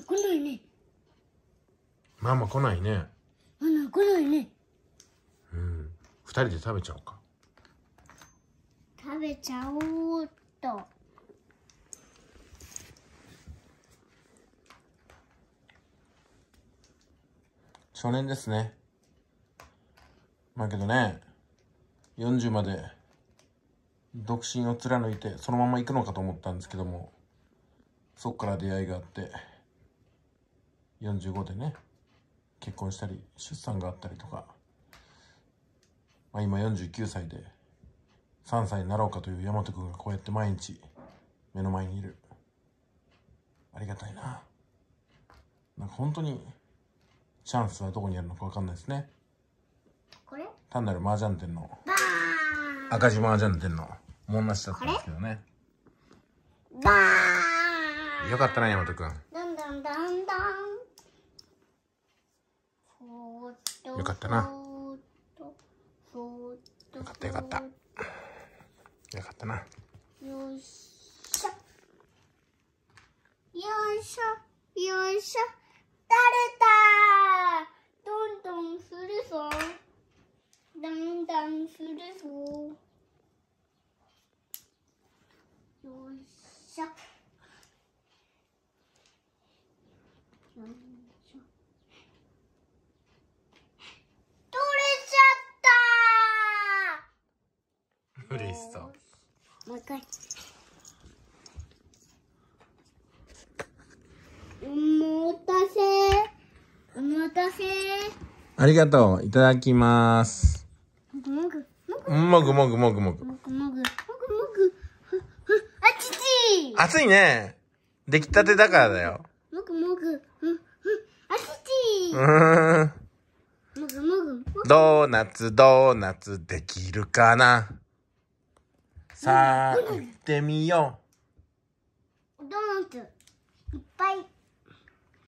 来ないねママ来ないねママ来ないねうん二人で食べちゃおうか食べちゃおうっと初年ですねまあけどね40まで独身を貫いてそのまま行くのかと思ったんですけどもそっから出会いがあって45でね、結婚したり、出産があったりとか、まあ、今49歳で、3歳になろうかという大和くんがこうやって毎日、目の前にいる。ありがたいな。なんか本当に、チャンスはどこにあるのかわかんないですね。単なる麻雀店の、赤字麻雀店の、もんなしだったんですけどね。よかったな、大和くん。よかったな。よかったよかった。よかったな。よいしょ。よいしょ。よいしょ。誰だどんどんするぞ。だんだんするぞ。よいしょ。よいしょ。嬉しそう。もう一回。お待ありがとう。いただきます。もぐもぐ。もぐもぐもぐもぐ。もぐもぐ。もぐもぐあちち。暑いね。出来たてだからだよ。もぐもぐ。あちち。もぐもぐ。ドーナツ、ドーナツできるかなさあ、行ってみよう。ドーナツ、いっぱい。